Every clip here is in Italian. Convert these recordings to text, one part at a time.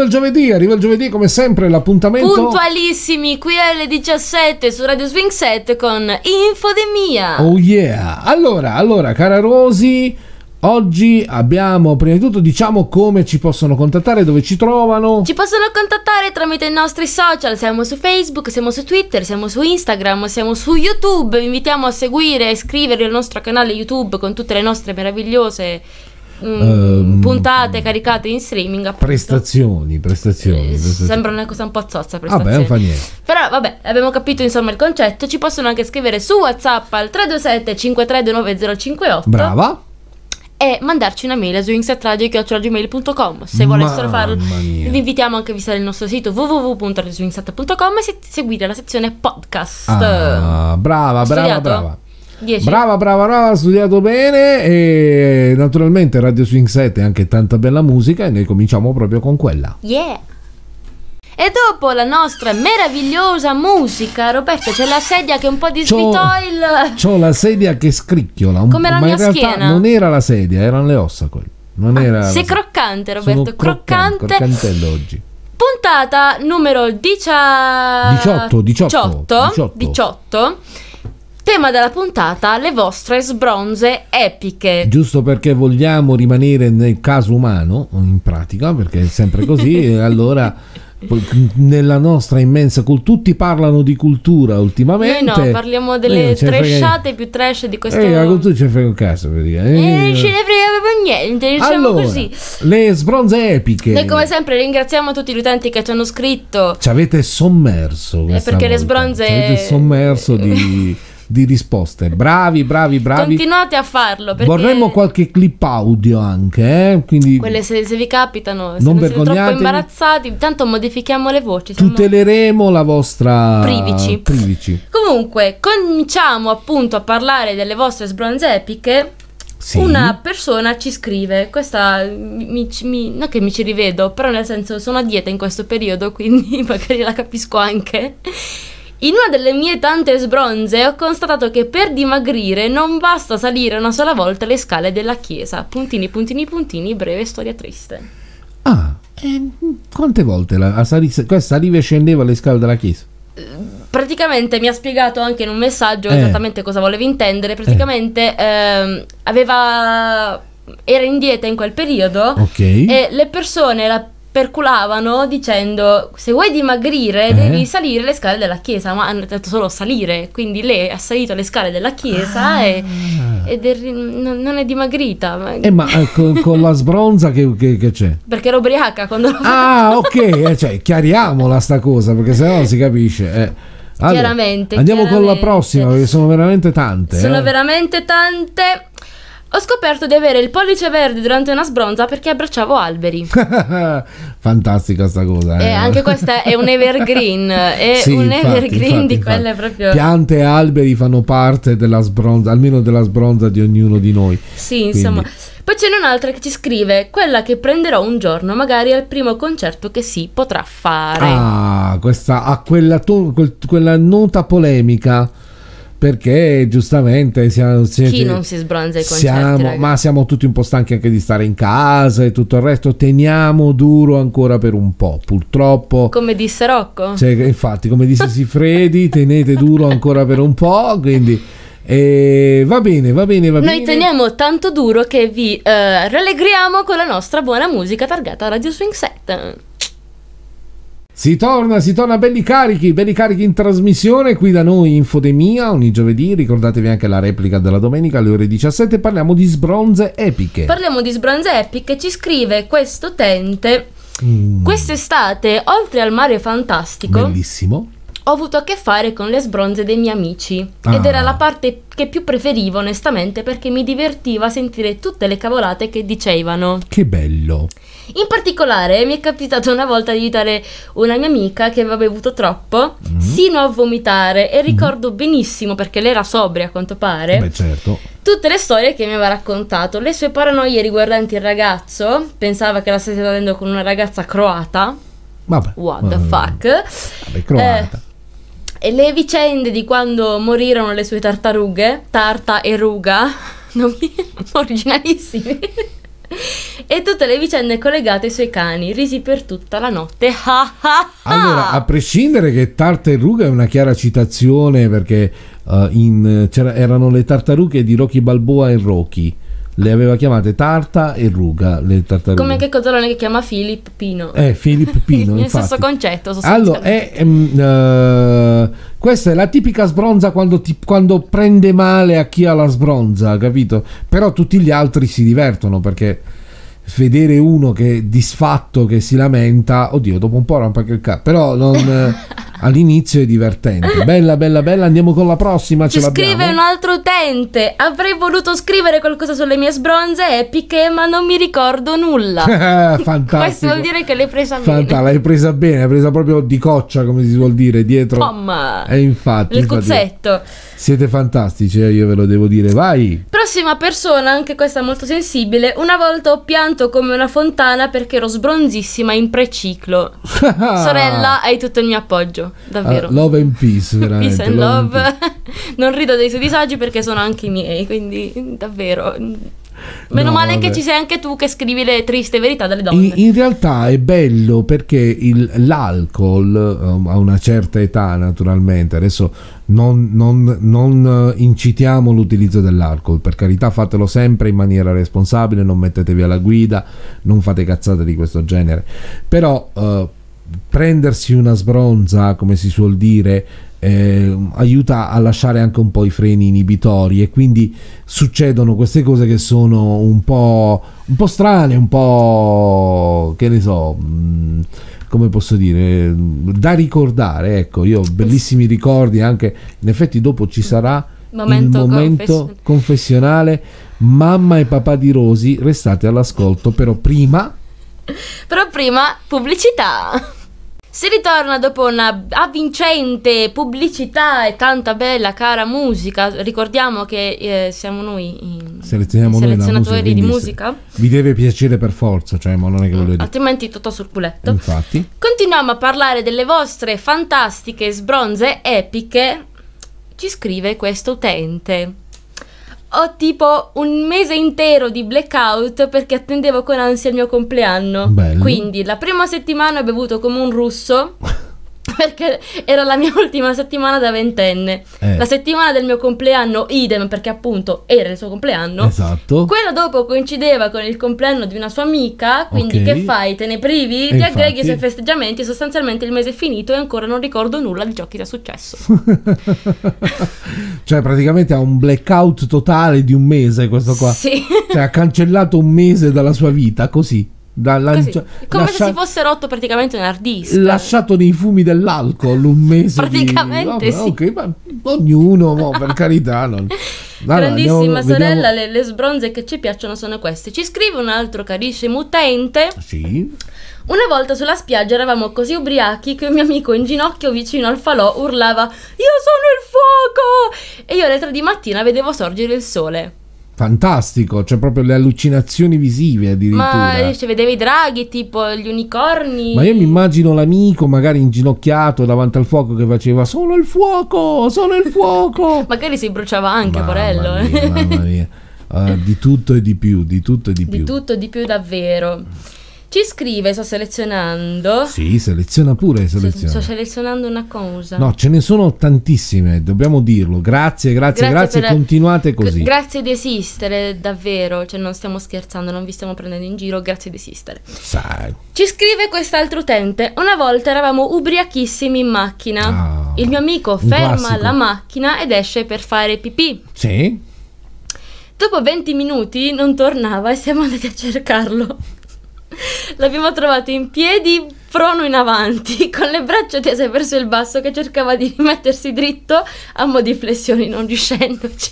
arriva il giovedì, arriva il giovedì come sempre l'appuntamento. Puntualissimi qui alle 17 su Radio Swing 7 con Infodemia. Oh yeah. Allora, allora, cara Rosi, Oggi abbiamo, prima di tutto, diciamo come ci possono contattare, dove ci trovano. Ci possono contattare tramite i nostri social, siamo su Facebook, siamo su Twitter, siamo su Instagram, siamo su YouTube. Vi invitiamo a seguire e iscrivervi al nostro canale YouTube con tutte le nostre meravigliose Mm, ehm, puntate caricate in streaming appunto. prestazioni prestazioni, eh, prestazioni. sembra una cosa un po' zozza vabbè ah, non fa niente però vabbè abbiamo capito insomma il concetto ci possono anche scrivere su whatsapp al 327 5329 brava e mandarci una mail su insetradio.gmail.com se volessero farlo mia. vi invitiamo anche a visitare il nostro sito www.radiosuinsat.com e seguire la sezione podcast ah, brava brava brava 10. Brava, brava, brava, ha studiato bene e naturalmente Radio Swing 7 è anche tanta bella musica e noi cominciamo proprio con quella. Yeah! E dopo la nostra meravigliosa musica, Roberto, c'è la sedia che è un po' di svitoil. C'ho la sedia che scricchiola. Un Come la ma mia in schiena. realtà non era la sedia, erano le ossa quelle. Non ah, era sei croccante, Roberto, Sono croccante. Croccantello oggi. Puntata numero 18. 18, 18. 18. 18 tema della puntata, le vostre sbronze epiche. Giusto perché vogliamo rimanere nel caso umano, in pratica, perché è sempre così, allora nella nostra immensa cultura tutti parlano di cultura ultimamente noi no parliamo delle eh, tresciate più trash di questo eh, la cultura ci fai un caso per dire. eh, eh, ce ne frega proprio niente diciamo allora, così le sbronze epiche noi come sempre ringraziamo tutti gli utenti che ci hanno scritto ci avete sommerso eh, perché volta. le sbronze ci avete sommerso di eh, di risposte. Bravi, bravi, bravi. Continuate a farlo. Vorremmo qualche clip audio anche. Eh? Quindi Quelle se, se vi capitano, se non, non siete troppo imbarazzati, intanto modifichiamo le voci. Tuteleremo la vostra privici. privici. Comunque, cominciamo appunto a parlare delle vostre sbronze epiche. Sì. Una persona ci scrive, questa mi, mi, non che mi ci rivedo, però nel senso sono a dieta in questo periodo, quindi magari la capisco anche. In una delle mie tante sbronze ho constatato che per dimagrire non basta salire una sola volta le scale della chiesa. Puntini, puntini, puntini, breve storia triste. Ah, e quante volte la, sali, questa saliva e scendeva le scale della chiesa? praticamente mi ha spiegato anche in un messaggio eh. esattamente cosa volevi intendere. Praticamente eh. ehm, aveva era in dieta in quel periodo okay. e le persone la perculavano dicendo se vuoi dimagrire eh. devi salire le scale della chiesa, ma hanno detto solo salire, quindi lei ha salito le scale della chiesa ah. e, ed è, non è dimagrita. Ma... Eh, ma eh, con, con, la sbronza che, che, che, c'è? Perché ero ubriaca quando l'ho Ah ok, eh, cioè, chiariamola sta cosa perché sennò non si capisce. Eh. Allora, chiaramente. Andiamo chiaramente. con la prossima perché sono veramente tante. Sono veramente tante. Ho scoperto di avere il pollice verde durante una sbronza perché abbracciavo alberi. Fantastica sta cosa. Eh. E anche questa è un evergreen. È sì, un infatti, evergreen infatti, di infatti. quelle proprio. Piante e alberi fanno parte della sbronza, almeno della sbronza di ognuno di noi. Sì, Quindi. insomma. Poi c'è un'altra che ci scrive: quella che prenderò un giorno, magari al primo concerto che si potrà fare. Ah, questa ha ah, quella, quel, quella nota polemica perché giustamente siamo, siete, chi non si sbronza i concerti siamo, ma siamo tutti un po' stanchi anche di stare in casa e tutto il resto teniamo duro ancora per un po' purtroppo come disse Rocco cioè, infatti come disse Sifredi tenete duro ancora per un po' quindi eh, va bene, va bene, va Noi bene. Noi teniamo tanto duro che vi eh, rallegriamo con la nostra buona musica targata Radio Swing 7. Si torna, si torna belli carichi, belli carichi in trasmissione qui da noi Infodemia ogni giovedì, ricordatevi anche la replica della domenica alle ore 17, parliamo di sbronze epiche. Parliamo di sbronze epiche, ci scrive questo tente mm. quest'estate oltre al mare fantastico. Bellissimo ho avuto a che fare con le sbronze dei miei amici ah. ed era la parte che più preferivo onestamente perché mi divertiva sentire tutte le cavolate che dicevano. Che bello! In particolare mi è capitato una volta di aiutare una mia amica che aveva bevuto troppo mm. sino a vomitare e mm-hmm. ricordo mm. benissimo perché lei era sobria a quanto pare. Beh certo. Tutte le storie che mi aveva raccontato, le sue paranoie riguardanti il ragazzo, pensava che la stesse avendo con una ragazza croata. Vabbè. What the mm. fuck? Vabbè, croata. Eh, e le vicende di quando morirono le sue tartarughe, tarta e ruga, nomi originalissimi. e tutte le vicende collegate ai suoi cani, risi per tutta la notte. allora, a prescindere che Tarta e Ruga è una chiara citazione perché uh, in, erano le tartarughe di Rocky Balboa e Rocky le aveva chiamate Tarta e Ruga, le tartarughe. Come che Cozzalone che chiama Filip Pino. Eh, Filip Pino, Il stesso concetto. Allora, è, eh, ehm, uh, questa è la tipica sbronza quando, ti, quando prende male a chi ha la sbronza, capito? Però tutti gli altri si divertono perché vedere uno che è disfatto che si lamenta, oddio, dopo un po' rompa anche il cazzo, però non... All'inizio è divertente. Bella, bella, bella. Andiamo con la prossima. Ci scrive un altro utente. Avrei voluto scrivere qualcosa sulle mie sbronze epiche, ma non mi ricordo nulla. Fantastico. Questo vuol dire che l'hai presa Fanta- bene. L'hai presa bene, l'hai presa proprio di coccia, come si suol dire, dietro. Mamma. E eh, infatti. Il cuzzetto. Siete fantastici, eh, io ve lo devo dire. Vai. Prossima persona, anche questa molto sensibile. Una volta ho pianto come una fontana perché ero sbronzissima in preciclo. Sorella, hai tutto il mio appoggio davvero. Uh, love and peace, veramente. Peace and love. love. non rido dei suoi disagi perché sono anche i miei, quindi davvero. Meno no, male vabbè. che ci sei anche tu che scrivi le triste verità delle donne. In, in realtà è bello perché il, l'alcol um, a una certa età, naturalmente, adesso non, non, non, eh, incitiamo l'utilizzo dell'alcol, per carità fatelo sempre in maniera responsabile, non mettetevi alla guida, non fate cazzate di questo genere, però uh, prendersi una sbronza, come si suol dire, eh, aiuta a lasciare anche un po' i freni inibitori e quindi succedono queste cose che sono un po', un po strane, un po' che ne so, mh, mm, come posso dire, da ricordare. Ecco, io ho bellissimi ricordi anche, in effetti dopo ci sarà momento il momento confes- confessionale. Mamma e papà di Rosi, restate all'ascolto, però prima... Però prima pubblicità. Si ritorna dopo una avvincente pubblicità e tanta bella cara musica. Ricordiamo che eh, siamo noi i selezionatori musica, di musica. Vi deve piacere per forza, cioè, ma non è che voglio mm, dire. Altrimenti tutto sul culetto. Infatti. Continuiamo a parlare delle vostre fantastiche sbronze epiche. Ci scrive questo utente ho tipo un mese intero di blackout perché attendevo con ansia il mio compleanno. Bello. Quindi la prima settimana ho bevuto come un russo. perché era la mia ultima settimana da ventenne. Eh. La settimana del mio compleanno, idem, perché appunto era il suo compleanno. Esatto. Quella dopo coincideva con il compleanno di una sua amica, quindi okay. che fai? Te ne privi? E ti infatti... aggreghi sui festeggiamenti, sostanzialmente il mese è finito e ancora non ricordo nulla di ciò che sia successo. cioè praticamente ha un blackout totale di un mese questo qua. Sì. Cioè ha cancellato un mese dalla sua vita così da lancia- Così, come lascia- se si fosse rotto praticamente un hard disk lasciato nei fumi dell'alcol un mese praticamente di... Vabbè, sì. ok ma ognuno mo, per carità non... Allora, grandissima andiamo, sorella le, le, sbronze che ci piacciono sono queste ci scrive un altro carissimo utente sì una volta sulla spiaggia eravamo così ubriachi che un mio amico in ginocchio vicino al falò urlava Io sono il fuoco! E io alle 3 di mattina vedevo sorgere il sole fantastico, cioè proprio le allucinazioni visive addirittura. Ma eh, cioè, vedevi i draghi, tipo gli unicorni. Ma io mi immagino l'amico magari inginocchiato davanti al fuoco che faceva solo il fuoco, solo il fuoco. magari si bruciava anche, mamma porello. Mia, eh. mamma mia. Uh, di tutto e di più, di tutto e di più. Di tutto e di più davvero. Ci scrive, sto selezionando. Sì, seleziona pure, seleziona. Sto selezionando una cosa. No, ce ne sono tantissime, dobbiamo dirlo. Grazie, grazie, grazie, grazie continuate così. Grazie di esistere, davvero, cioè non stiamo scherzando, non vi stiamo prendendo in giro, grazie di esistere. Sai. Ci scrive quest'altro utente, una volta eravamo ubriachissimi in macchina. Ah, Il mio amico ferma classico. la macchina ed esce per fare pipì. Sì. Dopo 20 minuti non tornava e siamo andati a cercarlo. L'abbiamo trovato in piedi, prono in avanti, con le braccia tese verso il basso che cercava di rimettersi dritto a mo' di flessioni, non riuscendoci.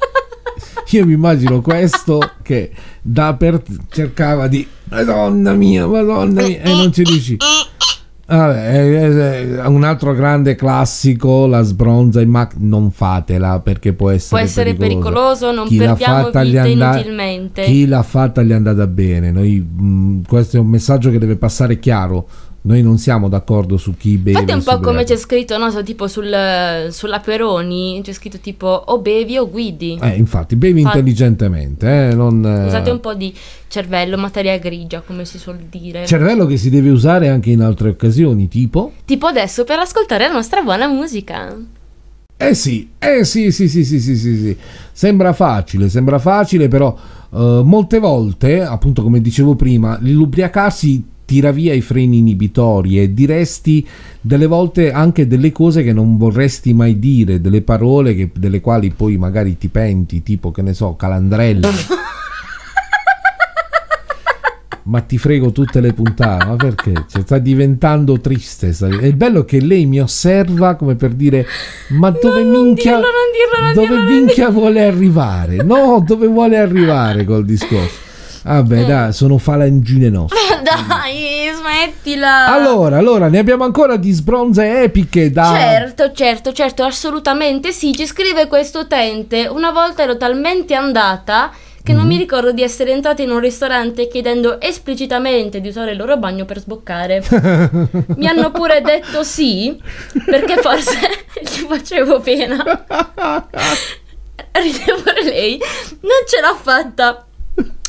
Io mi immagino questo che da per cercava di Madonna mia, Madonna mia, e non ci riuscì. Vabbè, eh, eh, eh, un altro grande classico, la sbronza in macchina, non fatela perché può essere, può essere pericoloso. pericoloso non chi perdiamo fatta, vite andata, inutilmente. Chi l'ha fatta gli è andata bene. Noi, mh, mm, questo è un messaggio che deve passare chiaro noi non siamo d'accordo su chi beve. Infatti è un po' come beve. c'è scritto, no? so, tipo sul, sulla Peroni, c'è scritto tipo o bevi o guidi. Eh, infatti, bevi infatti. intelligentemente. Eh, non, eh, Usate un po' di cervello, materia grigia, come si suol dire. Cervello che si deve usare anche in altre occasioni, tipo? Tipo adesso per ascoltare la nostra buona musica. Eh sì, eh sì, sì, sì, sì, sì, sì, sì. Sembra facile, sembra facile, però eh, molte volte, appunto come dicevo prima, l'ubriacarsi tira via i freni inibitori e diresti delle volte anche delle cose che non vorresti mai dire, delle parole che, delle quali poi magari ti penti, tipo che ne so, calandrella. ma ti frego tutte le puntate, ma perché? Cioè, sta diventando triste. Sta... E il bello è che lei mi osserva come per dire, ma dove no, minchia, dirlo, dirlo, dove dirlo, minchia vuole arrivare? No, dove vuole arrivare col discorso? Vabbè, ah, dai, sono falangine nostre. dai, smettila. Allora, allora, ne abbiamo ancora di sbronze epiche da... Certo, certo, certo, assolutamente sì. Ci scrive questo utente. Una volta ero talmente andata che mm. non mi mm-hmm. ricordo di essere entrata in un ristorante chiedendo esplicitamente di usare il loro bagno per sboccare. mi hanno pure detto sì, perché forse gli facevo pena. Ride pure lei, non ce l'ha fatta.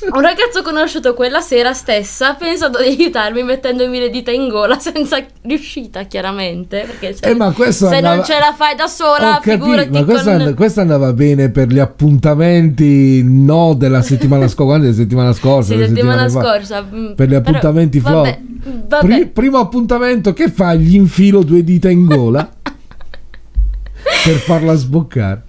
Un ragazzo conosciuto quella sera stessa ha pensato di aiutarmi mettendomi le dita in gola senza riuscita, chiaramente. Perché cioè, eh, se andava... non ce la fai da sola, Ho figurati. Capito, ma questo, con... and- questo, andava bene per gli appuntamenti no della settimana, sc- della settimana scorsa. Sì, settimana scorsa. Fa- mm, per gli appuntamenti Però, vabbè, mm, vabbè. Pri- primo appuntamento che fa? Gli infilo due dita in gola per farla sboccare.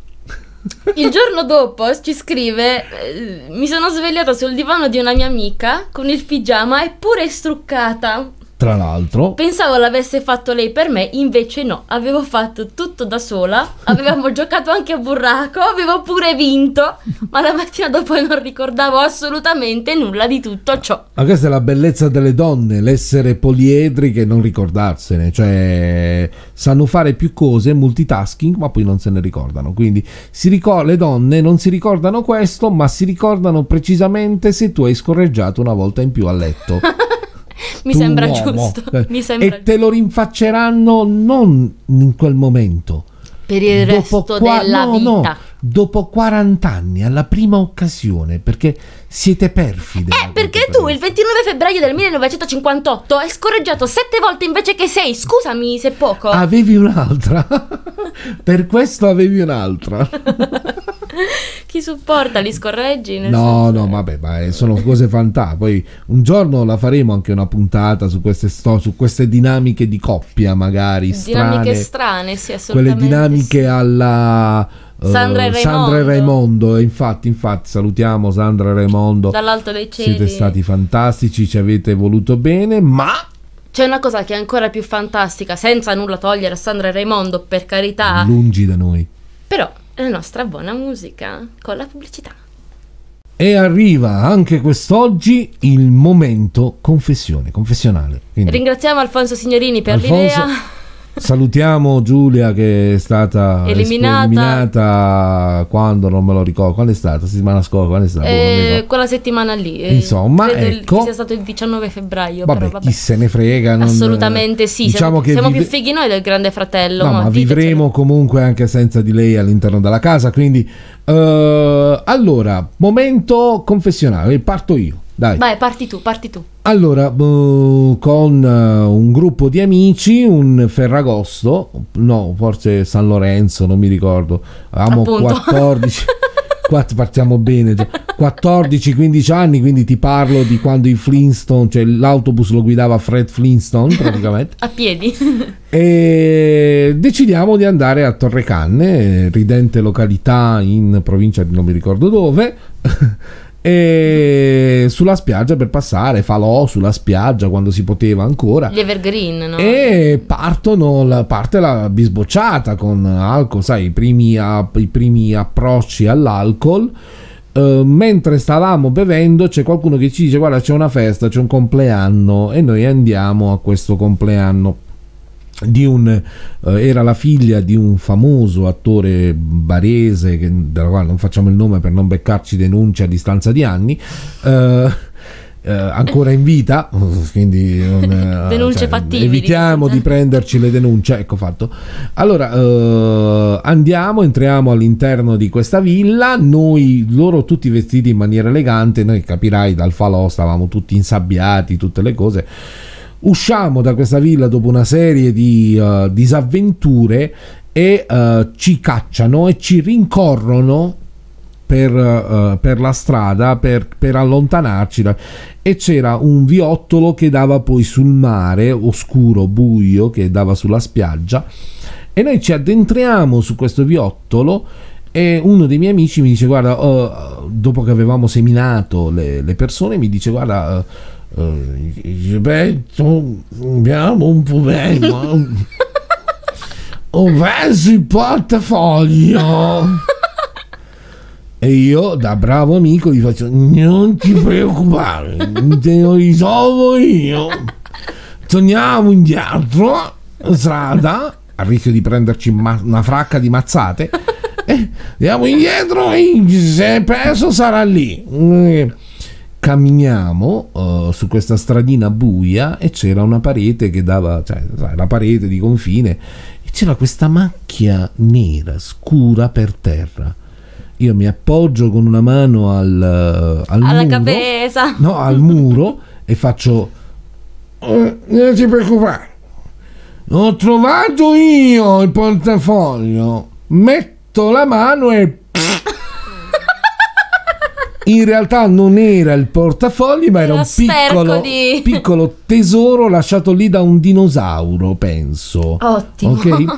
Il giorno dopo ci scrive: eh, Mi sono svegliata sul divano di una mia amica con il pigiama, eppure struccata. Tra l'altro. Pensavo l'avesse fatto lei per me, invece no, avevo fatto tutto da sola, avevamo giocato anche a burraco, avevo pure vinto, ma la mattina dopo non ricordavo assolutamente nulla di tutto ciò. Ma questa è la bellezza delle donne, l'essere poliedriche e non ricordarsene, cioè sanno fare più cose, multitasking, ma poi non se ne ricordano. Quindi ricor- le donne non si ricordano questo, ma si ricordano precisamente se tu hai scorreggiato una volta in più a letto. Mi sembra uomo. giusto. Eh, Mi sembra... E te lo rinfacceranno non in quel momento. Per il dopo resto qua... della no, vita. No, dopo 40 anni, alla prima occasione, perché siete perfide. Eh, perché tu il 29 febbraio del 1958 hai scorreggiato sette volte invece che sei. Scusami se poco. Avevi un'altra. per questo avevi un'altra. Chi supporta? Li scorreggi? no, senso... no, vabbè, ma sono cose fantastiche. Poi un giorno la faremo anche una puntata su queste, sto- su queste dinamiche di coppia, magari. dinamiche strane, sì, assolutamente. Quelle dinamiche sì. alla... Eh, Sandra e, Raimondo. Sandra e Raimondo. infatti, infatti, salutiamo Sandra e Raimondo. Dall'alto dei cieli. Siete stati fantastici, ci avete voluto bene, ma c'è una cosa che è ancora più fantastica, senza nulla togliere a Sandra e Raimondo, per carità. Lungi da noi. Però la nostra buona musica con la pubblicità. E arriva anche quest'oggi il momento confessione, confessionale. Quindi. Ringraziamo Alfonso Signorini per Alfonso... l'idea. Salutiamo Giulia che è stata eliminata. eliminata. quando non me lo ricordo. Quando è stata? Settimana scorsa? Quando è stata? Eh, quella settimana lì. Eh, Insomma, credo ecco. che sia stato il 19 febbraio. Vabbè, però, vabbè. chi se ne frega. Non... Assolutamente sì. Diciamo siamo, che siamo vive... più fighi noi del Grande Fratello. No, ma, ma vivremo comunque anche senza di lei all'interno della casa. Quindi, uh, allora, momento confessionale. Parto io. Dai. Vai, parti tu, parti tu. Allora, boh, con eh, un gruppo di amici, un Ferragosto, no, forse San Lorenzo, non mi ricordo, avevamo 14, quatt- partiamo bene, 14-15 cioè, anni, quindi ti parlo di quando i Flintstone, cioè l'autobus lo guidava Fred Flintstone praticamente. a piedi. E decidiamo di andare a Torre Canne, ridente località in provincia di non mi ricordo dove. E sulla spiaggia per passare, falò sulla spiaggia quando si poteva ancora. Gli evergreen, no? E partono, la, parte la bisbocciata con alcol, sai, i primi, i primi approcci all'alcol. Uh, mentre stavamo bevendo c'è qualcuno che ci dice guarda c'è una festa, c'è un compleanno e noi andiamo a questo compleanno un, eh, era la figlia di un famoso attore barese, che, della quale non facciamo il nome per non beccarci denunce a distanza di anni. Eh, eh, ancora in vita, quindi non, eh, denunce cioè, fattibili, evitiamo di prenderci le denunce. Ecco fatto. Allora eh, andiamo, entriamo all'interno di questa villa. Noi, loro tutti vestiti in maniera elegante, noi capirai dal falò, stavamo tutti insabbiati, tutte le cose Usciamo da questa villa dopo una serie di uh, disavventure e uh, ci cacciano e ci rincorrono per, uh, per, la strada per, per, allontanarci e c'era un viottolo che dava poi sul mare oscuro buio che dava sulla spiaggia e noi ci addentriamo su questo viottolo e uno dei miei amici mi dice guarda uh, dopo che avevamo seminato le, le persone mi dice guarda uh, Gibetto, abbiamo un problema. Ho perso il portafoglio. E io, da bravo amico, gli faccio: Non ti preoccupare, te lo risolvo io. Torniamo indietro, strada, a rischio di prenderci ma- una fracca di mazzate. Eh, andiamo indietro e se è preso sarà lì camminiamo uh, su questa stradina buia e c'era una parete che dava, cioè la parete di confine, e c'era questa macchia nera, scura per terra. Io mi appoggio con una mano al, eh, al Alla muro, No, al muro e faccio... Eh, non ti preoccupare, ho trovato io il portafoglio, metto la mano e in realtà non era il portafogli, ma era, un piccolo, di... piccolo, tesoro lasciato lì da un dinosauro, penso. Ottimo. Ok.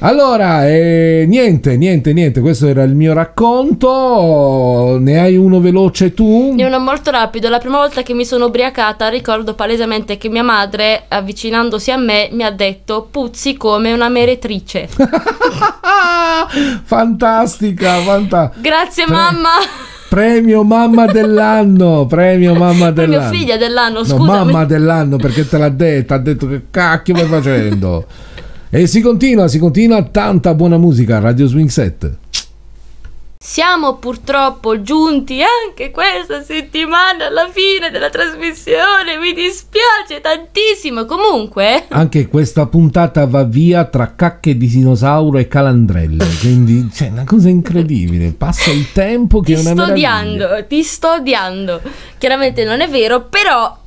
Allora, eh, niente, niente, niente, questo era il mio racconto. Ne hai uno veloce tu? Ne uno molto rapido. La prima volta che mi sono ubriacata ricordo palesemente che mia madre, avvicinandosi a me, mi ha detto puzzi come una meretrice. fantastica, fantastica. Grazie mamma. Premio mamma dell'anno, premio mamma dell'anno. Premio figlia dell'anno, scusa. No, mamma dell'anno perché te l'ha detto, ha detto che cacchio vai facendo. e si continua, si continua, tanta buona musica, Radio Swing 7. Siamo purtroppo giunti anche questa settimana alla fine della trasmissione, mi dispiace tantissimo comunque. Anche questa puntata va via tra cacche di dinosauro e calandrelle, quindi c'è cioè, una cosa incredibile, passa il tempo che ti è una sto meraviglia. odiando, ti sto odiando. Chiaramente non è vero, però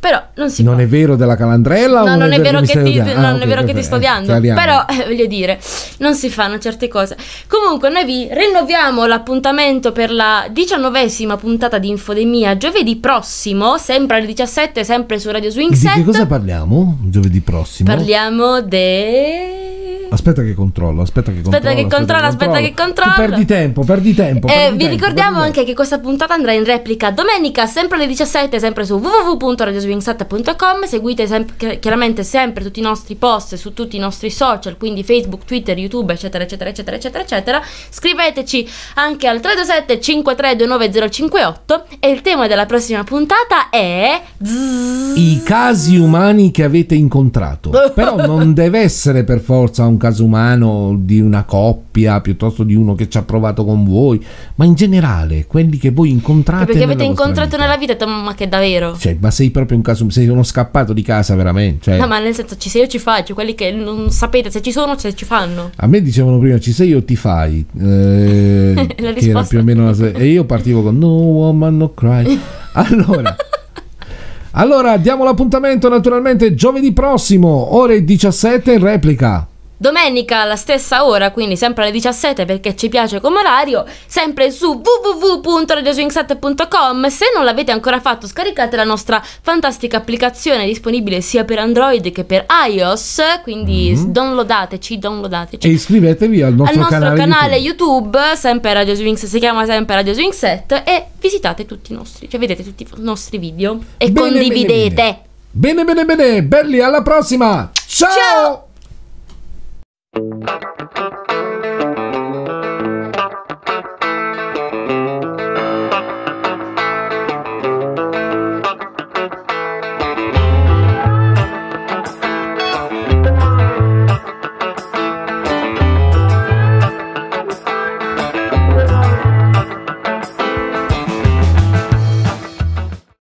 però non si non può. è vero della calandrella no, non, è vero, che, ti, non è vero che ti sto odiando. Però eh, voglio dire, non si fanno certe cose. Comunque, noi vi rinnoviamo l'appuntamento per la diciannovesima puntata di Infodemia giovedì prossimo, sempre alle 17, sempre su Radio Swing 7. Di che cosa parliamo giovedì prossimo? Parliamo de Aspetta che controllo, aspetta che controllo. Aspetta che controllo, aspetta che controllo. perdi tempo, perdi tempo. Eh, perdi vi tempo, ricordiamo anche tempo. che questa puntata andrà in replica domenica, sempre alle 17, sempre su www.radioswing7.com. Seguite sempre, chiaramente sempre tutti i nostri post su tutti i nostri social, quindi Facebook, Twitter, YouTube, eccetera, eccetera, eccetera, eccetera, eccetera. Scriveteci anche al 327 5329058 e il tema della prossima puntata è... I casi umani che avete incontrato. Però non deve essere per forza un caso umano di una coppia piuttosto di uno che ci ha provato con voi, ma in generale quelli che voi incontrate. Perché avete incontrato vita. nella vita, ma che davvero? Cioè, ma sei proprio un caso, sei uno scappato di casa veramente. Cioè, no, ma nel senso ci sei o ci fai, faccio, quelli che non sapete se ci sono o se ci fanno. A me dicevano prima ci sei o ti fai. Eh, La che era più o meno una... E io partivo con No woman, no cry. Allora. Allora, diamo l'appuntamento naturalmente giovedì prossimo, ore 17 replica. Domenica alla stessa ora, quindi sempre alle 17 perché ci piace come orario, sempre su www.radioswingset.com. Se non l'avete ancora fatto, scaricate la nostra fantastica applicazione disponibile sia per Android che per iOS, quindi mm-hmm. downloadateci, downloadateci. E iscrivetevi al nostro, al nostro canale, canale YouTube. YouTube. sempre Radio Swings, si chiama sempre Radio Swingset e visitate tutti i nostri, cioè vedete tutti i nostri video e bene, condividete. Bene bene. bene, bene, bene, belli, alla prossima. Ciao! Ciao! Thank